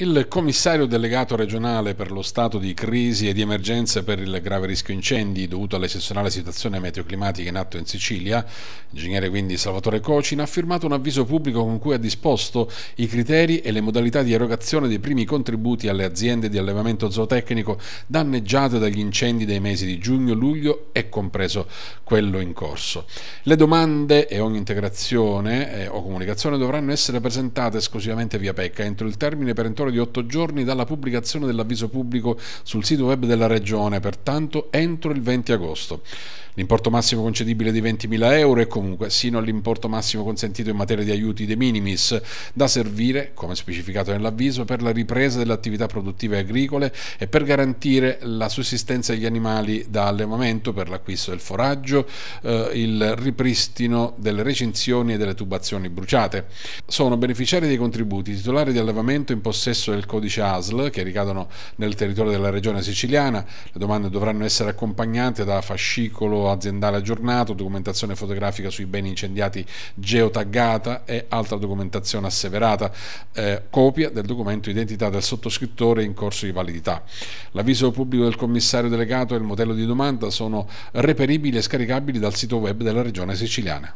Il commissario delegato regionale per lo stato di crisi e di emergenza per il grave rischio incendi dovuto all'eccezionale situazione meteoclimatica in atto in Sicilia, ingegnere quindi Salvatore Cocin, ha firmato un avviso pubblico con cui ha disposto i criteri e le modalità di erogazione dei primi contributi alle aziende di allevamento zootecnico danneggiate dagli incendi dei mesi di giugno, luglio e compreso quello in corso. Le domande e ogni integrazione eh, o comunicazione dovranno essere presentate esclusivamente via PECA entro il termine per perentorio intervallo di otto giorni dalla pubblicazione dell'avviso pubblico sul sito web della Regione, pertanto entro il 20 agosto. L'importo massimo concedibile di 20.000 euro e comunque sino all'importo massimo consentito in materia di aiuti de minimis, da servire, come specificato nell'avviso, per la ripresa delle attività produttive agricole e per garantire la sussistenza degli animali da allevamento per l'acquisto del foraggio, eh, il ripristino delle recinzioni e delle tubazioni bruciate. Sono beneficiari dei contributi titolari di allevamento in possesso possesso del codice ASL che ricadono nel territorio della regione siciliana. Le domande dovranno essere accompagnate da fascicolo aziendale aggiornato, documentazione fotografica sui beni incendiati geotaggata e altra documentazione asseverata, eh, copia del documento identità del sottoscrittore in corso di validità. L'avviso pubblico del commissario delegato e il modello di domanda sono reperibili e scaricabili dal sito web della regione siciliana.